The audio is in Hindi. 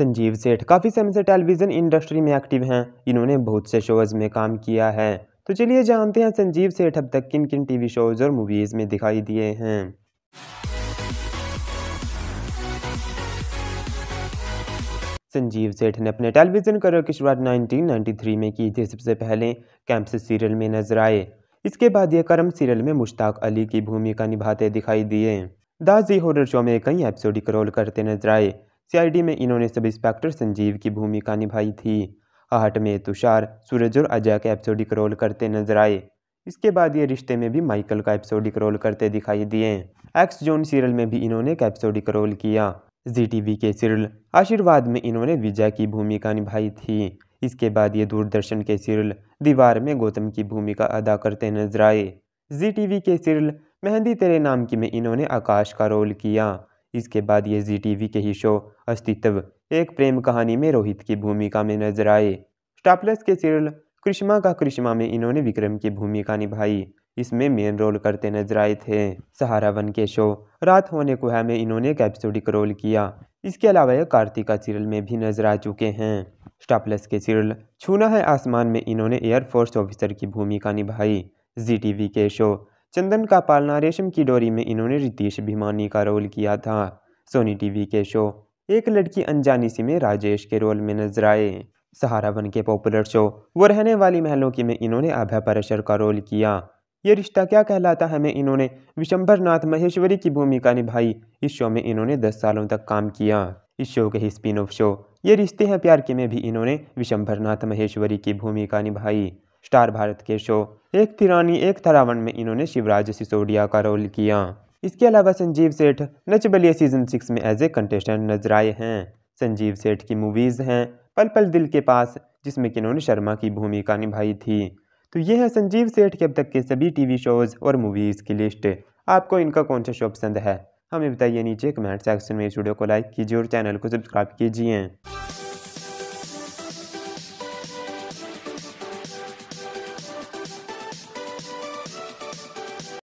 संजीव सेठ काफ़ी समय से टेलीविज़न इंडस्ट्री में एक्टिव हैं इन्होंने बहुत से शोज़ में काम किया है तो चलिए जानते हैं संजीव सेठ अब तक किन किन टीवी शोज़ और मूवीज़ में दिखाई दिए हैं संजीव सेठ ने अपने टेलीविज़न करियर की शुरुआत 1993 में की थी सबसे पहले कैंप्स सीरियल में नजर आए इसके बाद ये करम सीरियल में मुश्ताक अली की भूमिका निभाते दिखाई दिए दाजी हॉरर शो में कई एपिसोड रोल करते नजर आए सीआईडी में इन्होंने सब इंस्पेक्टर संजीव की भूमिका निभाई थी आहट में तुषार सूरज और अजय का एपिसोडिक रोल करते नजर आए इसके बाद ये रिश्ते में भी माइकल का एपिसोडिक रोल करते दिखाई दिए एक्स जोन सीरियल में भी इन्होंने एक एपिसोडिक रोल किया जी टीवी के सीरियल आशीर्वाद में इन्होंने विजय की भूमिका निभाई थी इसके बाद ये दूरदर्शन के सीरियल दीवार में गौतम की भूमिका अदा करते नजर आए जी टीवी के सीरियल मेहंदी तेरे नाम की में इन्होंने आकाश का रोल किया इसके बाद ये जी टीवी के ही शो अस्तित्व एक प्रेम कहानी में रोहित की भूमिका में नजर आए स्टापलस के सीरियल कृष्मा का कृष्मा में इन्होंने विक्रम की भूमिका निभाई इसमें मेन रोल करते नजर आए थे सहारा वन के शो रात होने को है में इन्होंने एक एपिसोडिक रोल किया इसके अलावा ये कार्तिका सीरियल में भी नजर आ चुके हैं स्टाप्लस के सीरियल छूना है आसमान में इन्होंने एयरफोर्स ऑफिसर की भूमिका निभाई जी के शो चंदन का पालना रेशम की डोरी में इन्होंने रितेश भिमानी का रोल किया था सोनी टीवी के शो एक लड़की अनजानी सी में राजेश के रोल में नजर आए सहारा वन के पॉपुलर शो वो रहने वाली महलों की में इन्होंने अभय परेशर का रोल किया ये रिश्ता क्या कहलाता है में इन्होंने विशंभर नाथ महेश्वरी की भूमिका निभाई इस शो में इन्होंने दस सालों तक काम किया इस शो के ही स्पिन ऑफ शो ये रिश्ते हैं प्यार के में भी इन्होंने विशंभर नाथ महेश्वरी की भूमिका निभाई स्टार भारत के शो एक तिरानी एक थरावन में इन्होंने शिवराज सिसोडिया का रोल किया इसके अलावा संजीव सेठ नच बलिया सीजन सिक्स में एज ए कंटेस्टेंट नजर आए हैं संजीव सेठ की मूवीज़ हैं पल पल दिल के पास जिसमें कि इन्होंने शर्मा की भूमिका निभाई थी तो ये है संजीव सेठ के अब तक के सभी टीवी शोज़ और मूवीज़ की लिस्ट आपको इनका कौन सा शो पसंद है हमें बताइए नीचे कमेंट सेक्शन में इस वीडियो को लाइक कीजिए और चैनल को सब्सक्राइब कीजिए